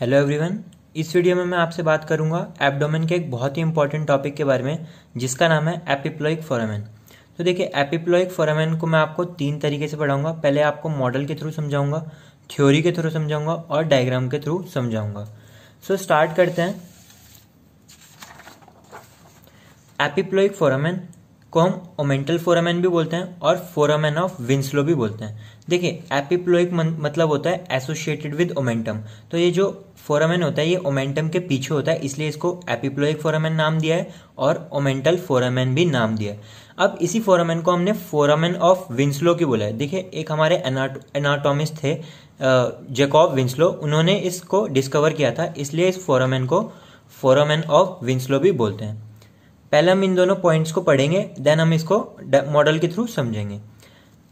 hello everyone इस video में मैं आपसे बात करूंगा एब्डोमेन के एक बहुत ही इंपॉर्टेंट टॉपिक के बारे में जिसका नाम है एपिप्लोइक फोरामेन तो देखिए एपिप्लोइक फोरामेन को मैं आपको तीन तरीके से पढ़ाऊंगा पहले आपको मॉडल के थ्रू समझाऊंगा थ्योरी के थ्रू समझाऊंगा और डायग्राम के थ्रू समझाऊंगा सो so, स्टार्ट करते हैं एपिप्लोइक फोरामेन को हम ओमेंटल फोरामेन भी बोलते हैं और फोरामेन ऑफ विंस्लो भी बोलते हैं देखिए एपिप्लोइक मतलब होता है एसोसिएटेड विद ओमेंटम तो ये जो फोरामेन होता है ये ओमेंटम के पीछे होता है इसलिए इसको एपिप्लोइक फोरामेन नाम दिया है और ओमेंटल फोरामेन भी नाम दिया है अब इसी फोरामेन को हमने फोरामेन ऑफ विंस्लो की बोला है देखिए एक हमारे एनाटोमिस्ट थे जेकॉब विंस्लो उन्होंने इसको डिस्कवर किया था इसलिए इस फोरामेन को फोरामेन ऑफ विंस्लो भी बोलते हैं पहले हम इन दोनों पॉइंट्स को पढ़ेंगे देन हम इसको मॉडल के थ्रू समझेंगे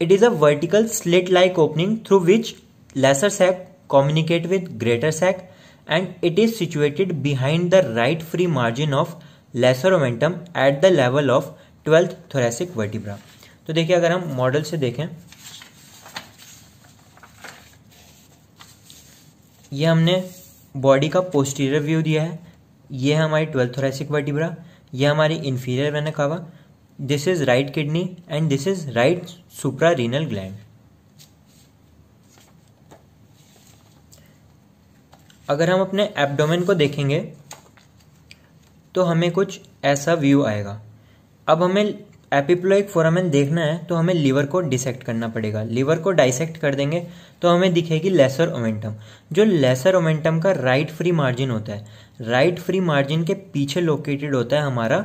it is a vertical slit like opening through which lesser sac communicate with greater sac and it is situated behind the right free margin of lesser omentum at the level of twelfth thoracic vertebra तो देखिए अगर हम model से देखें ये हमने body का posterior view दिया है ये है हमारी ट्वेल्थ थोरेसिक वर्टिब्रा ये हमारी इन्फीरियर मैंने कहा this is right kidney and this is right supra renal gland अगर हम अपने एब्डोमेन को देखेंगे तो हमें कुछ ऐसा व्यू आएगा अब हमें एपिप्लोइक फोरामेन देखना है तो हमें लीवर को डिसेक्ट करना पड़ेगा लीवर को डाइसेक्ट कर देंगे तो हमें दिखेगी लेसर ओमेंटम जो लेसर ओमेंटम का राइट फ्री मार्जिन होता है राइट फ्री मार्जिन के पीछे लोकेटेड होता है हमारा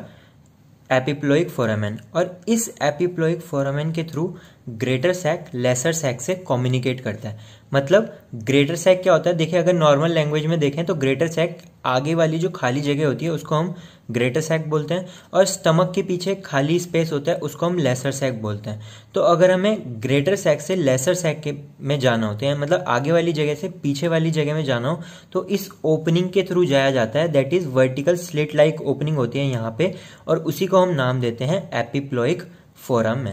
एपिप्लोइक फोरामेन और इस एपिप्लोइक फोरामेन के through greater sac lesser sac से कम्युनिकेट करता है मतलब ग्रेटर सैक क्या होता है देखिए अगर नॉर्मल लैंग्वेज में देखें तो ग्रेटर सैक आगे वाली जो खाली जगह होती है उसको हम ग्रेटर सैक बोलते हैं और स्टमक के पीछे खाली स्पेस होता है उसको हम लेसर सैक बोलते हैं तो अगर हमें ग्रेटर सैक से लेसर सैक के में जाना होता है मतलब आगे वाली जगह से पीछे वाली जगह में जाना हो तो इस ओपनिंग के थ्रू जाया जाता है that is vertical slit like opening होती है यहाँ पे और उसी को हम नाम देते हैं epiploic foramen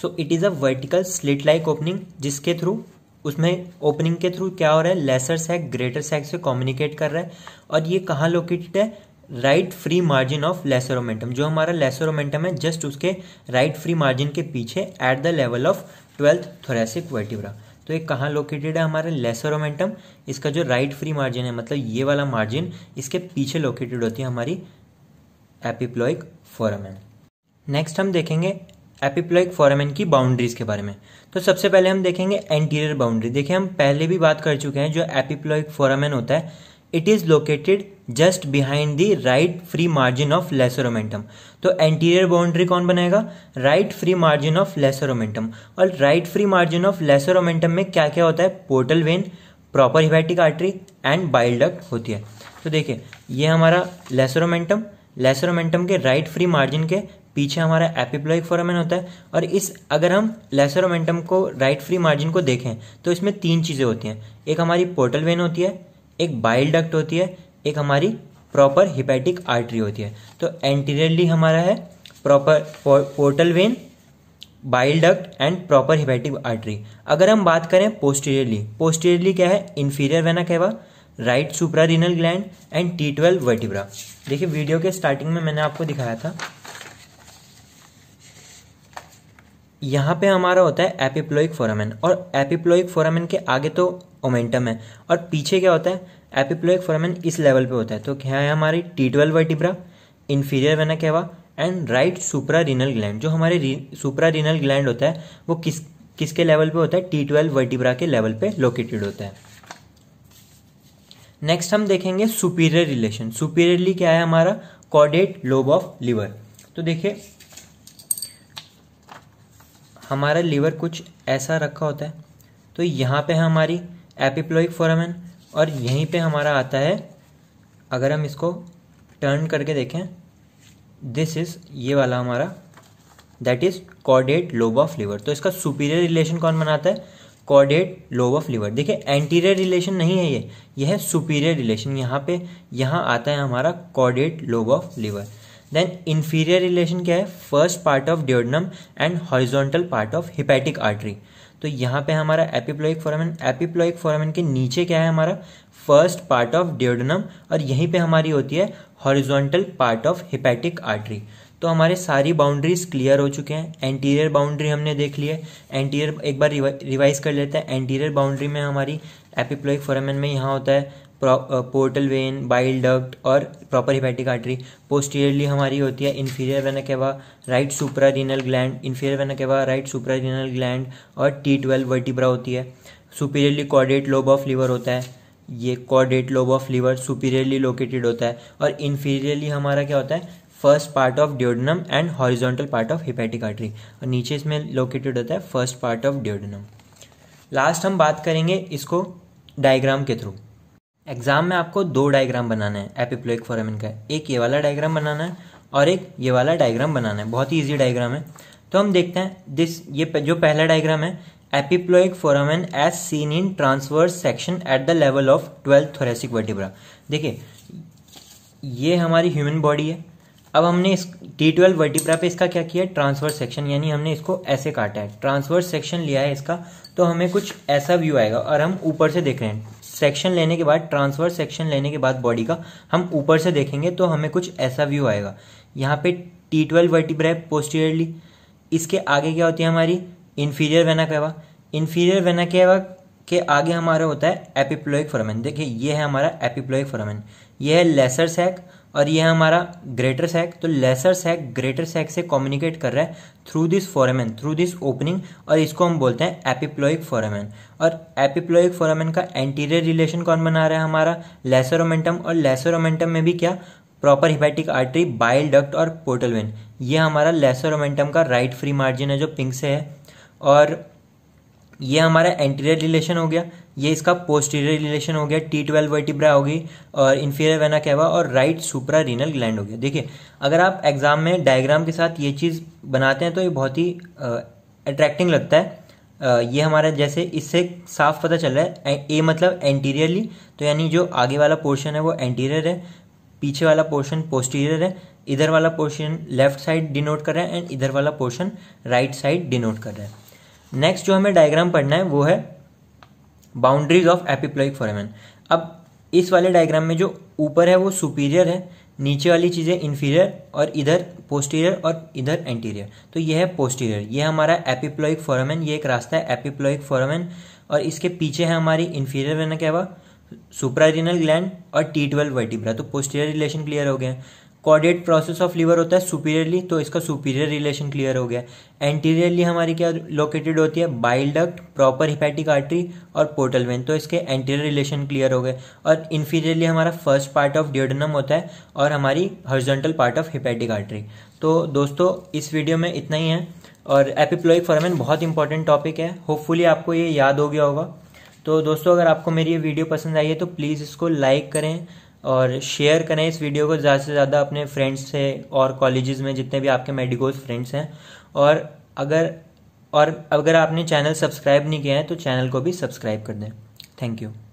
so it is a vertical slit like opening जिसके थ्रू उसमें ओपनिंग के थ्रू क्या हो रहा है लेसर सैक ग्रेटर सैक से कम्युनिकेट कर रहा है और ये कहाँ लोकेटेड है right free margin of lesser omentum जो हमारा लेसर ओमेंटम है जस्ट उसके राइट फ्री मार्जिन के पीछे at the level of twelfth thoracic vertebra तो ये कहाँ लोकेटेड है हमारा ओमेंटम इसका जो राइट फ्री मार्जिन है मतलब ये वाला मार्जिन इसके पीछे लोकेटेड होती है हमारी एपिप्लॉइक फोरमेन नेक्स्ट हम देखेंगे एपिप्लॉइक फॉरमेन की बाउंड्रीज के बारे में तो सबसे पहले हम देखेंगे एंटीरियर बाउंड्री देखिए हम पहले भी बात कर चुके हैं जो एपिप्लॉइक फॉरमेन होता है it is located just behind the right free margin of lesser omentum तो एंटीरियर बाउंड्री कौन बनाएगा right free margin of lesser omentum और right free margin of lesser omentum में क्या क्या होता है portal vein proper hepatic artery and bile होती है तो देखिए ये हमारा लेसोरोमेंटम लेसरोमेंटम के राइट फ्री मार्जिन के पीछे हमारा एपिप्लॉइक फोरामेन होता है और इस अगर हम लेसर मोमेंटम को राइट फ्री मार्जिन को देखें तो इसमें तीन चीज़ें होती हैं एक हमारी पोर्टल वेन होती है एक बाइल डक्ट होती है एक हमारी प्रॉपर हिपैटिक आर्टरी होती है तो एंटीरियरली हमारा है proper portal vein bile duct and proper hepatic artery अगर हम बात करें पोस्टीरियरली पोस्टीरियरली क्या है inferior vena cava right supra renal gland and T twelve vertebra देखिए वीडियो के स्टार्टिंग में मैंने आपको दिखाया था यहाँ पे हमारा होता है एपिप्लोइक फोरामेन और एपिप्लोइक फोरामेन के आगे तो ओमेंटम है और पीछे क्या होता है एपिप्लोइक फोरामेन इस लेवल पे होता है तो क्या है हमारी T twelve vertebra inferior vena cava and right supra renal gland जो हमारे सुपरा रिनल ग्लैंड होता है वो किस किसके लेवल पे होता है टी ट्वेल्व वर्टिब्रा के लेवल पे लोकेटेड होता है नेक्स्ट हम देखेंगे सुपीरियर रिलेशन सुपीरियरली क्या है हमारा कॉडेट लोब ऑफ लिवर तो देखिए हमारा लीवर कुछ ऐसा रखा होता है तो यहाँ पे है हमारी एपिप्लोइक फोरामेन और यहीं पे हमारा आता है अगर हम इसको टर्न करके देखें दिस इज़ ये वाला हमारा that is caudate lobe of liver तो इसका सुपीरियर रिलेशन कौन बनाता है कॉर्डेट लोब ऑफ लीवर देखिए एंटीरियर रिलेशन नहीं है ये यह है सुपीरियर रिलेशन यहाँ पे यहाँ आता है हमारा caudate lobe of liver then inferior relation क्या है first part of duodenum and horizontal part of hepatic artery तो यहाँ पे हमारा एपिप्लॉइक फोरामन एपिप्लॉइक फोरामन के नीचे क्या है हमारा फर्स्ट पार्ट ऑफ ड्योडनम और यहीं पे हमारी होती है horizontal part of hepatic artery तो हमारे सारी बाउंड्रीज क्लियर हो चुके हैं एंटीरियर बाउंड्री हमने देख ली है एंटीरियर एक बार रिवाइज कर लेते हैं एंटीरियर बाउंड्री में हमारी एपिप्लॉइक फोरामन में यहाँ होता है पोर्टल वेन बाइल डक्ट और प्रॉपर हिपैटिक आर्टरी पोस्टीरियरली हमारी होती है inferior vena cava right supra gland inferior vena cava right supra gland और टी ट्वेल्व वर्टिब्रा होती है superiorly caudate lobe of liver होता है ये caudate lobe of liver superiorly located होता है और इन्फीरियरली हमारा क्या होता है first part of duodenum and horizontal part of hepatic artery और नीचे इसमें लोकेटेड होता है first part of duodenum last हम बात करेंगे इसको डायग्राम के थ्रू एग्जाम में आपको दो डायग्राम बनाना है एपिप्लोइक फोरामिन का एक ये वाला डायग्राम बनाना है और एक ये वाला डायग्राम बनाना है बहुत ही ईजी डायग्राम है तो हम देखते हैं दिस ये जो पहला डायग्राम है epiploic foramen as seen in transverse section at the level of twelfth thoracic vertebra देखिए ये हमारी ह्यूमन बॉडी है अब हमने इस टी ट्वेल्व वर्टिब्रा पे इसका क्या किया ट्रांसवर्स सेक्शन यानी हमने इसको ऐसे काटा है ट्रांसवर्स सेक्शन लिया है इसका तो हमें कुछ ऐसा व्यू आएगा और हम ऊपर से देख रहे हैं सेक्शन लेने के बाद ट्रांसफर सेक्शन लेने के बाद बॉडी का हम ऊपर से देखेंगे तो हमें कुछ ऐसा व्यू आएगा यहाँ पे टी ट्वेल्व वर्टिब्रा है पोस्टीरियरली इसके आगे क्या होती है हमारी inferior vena cava inferior vena cava के आगे हमारा होता है एपिप्लोइक फोरामेन देखिए ये है हमारा एपिप्लोइक फोरामेन ये है लेसर सैक और ये हमारा ग्रेटर सैक तो लेसर सैक ग्रेटर सैक से कम्युनिकेट कर रहा है through this foramen through this opening और इसको हम बोलते हैं एपिप्लोइक फोरामेन और एपिप्लोइक फोरामेन का एंटीरियर रिलेशन कौन बना रहा है हमारा लेसर ओमेंटम और लेसर ओमेंटम में भी क्या proper hepatic artery bile duct और पोर्टल वेन ये हमारा ओमेंटम का राइट फ्री मार्जिन है जो पिंक से है और ये हमारा एंटीरियर रिलेशन हो गया ये इसका पोस्टीरियर रिलेशन हो गया टी ट्वेल्व वर्टिब्रा होगी और इन्फीरियर वेना कहवा और राइट सुपरा रीनल ग्लैंड हो गया देखिए अगर आप एग्जाम में डायग्राम के साथ ये चीज़ बनाते हैं तो ये बहुत ही अट्रैक्टिंग लगता है आ, ये हमारा जैसे इससे साफ पता चल रहा है ए मतलब एंटीरियरली तो यानी जो आगे वाला पोर्शन है वो एंटीरियर है पीछे वाला पोर्शन पोस्टीरियर है इधर वाला पोर्शन लेफ्ट साइड डिनोट कर रहा है एंड इधर वाला पोर्शन राइट साइड डिनोट कर रहा है नेक्स्ट जो हमें डायग्राम पढ़ना है वो है बाउंड्रीज ऑफ एपिप्लॉइक फॉरमेन अब इस वाले डायग्राम में जो ऊपर है वो सुपीरियर है नीचे वाली चीज़ें इन्फीरियर और इधर पोस्टीरियर और इधर एंटीरियर तो यह है पोस्टीरियर यह हमारा एपिप्लॉइक फॉरमेन ये एक रास्ता है एपिप्लॉइक फॉरमेन और इसके पीछे है हमारी इन्फीरियर वेना हुआ सुप्रारिनल ग्लैंड और टी ट्वेल्व वर्टिब्रा तो पोस्टीरियर रिलेशन क्लियर हो गए कॉर्डेट प्रोसेस ऑफ लीवर होता है सुपीरियरली तो इसका सुपीरियर रिलेशन क्लियर हो गया एंटीरियरली हमारी क्या लोकेटेड होती है bile duct proper hepatic artery और पोर्टल वेन तो इसके एंटीरियर रिलेशन क्लियर हो गए और इन्फीरियरली हमारा फर्स्ट पार्ट ऑफ डियोडनम होता है और हमारी horizontal part of hepatic artery तो दोस्तों इस वीडियो में इतना ही है और एपिप्लोइक फॉर्मेन बहुत इंपॉर्टेंट टॉपिक है होपफुली आपको ये याद हो गया होगा तो दोस्तों अगर आपको मेरी ये वीडियो पसंद आई है तो प्लीज़ इसको लाइक करें और शेयर करें इस वीडियो को ज़्यादा से ज़्यादा अपने फ्रेंड्स से और कॉलेजेस में जितने भी आपके मेडिकोज फ्रेंड्स हैं और अगर और अगर आपने चैनल सब्सक्राइब नहीं किया है तो चैनल को भी सब्सक्राइब कर दें थैंक यू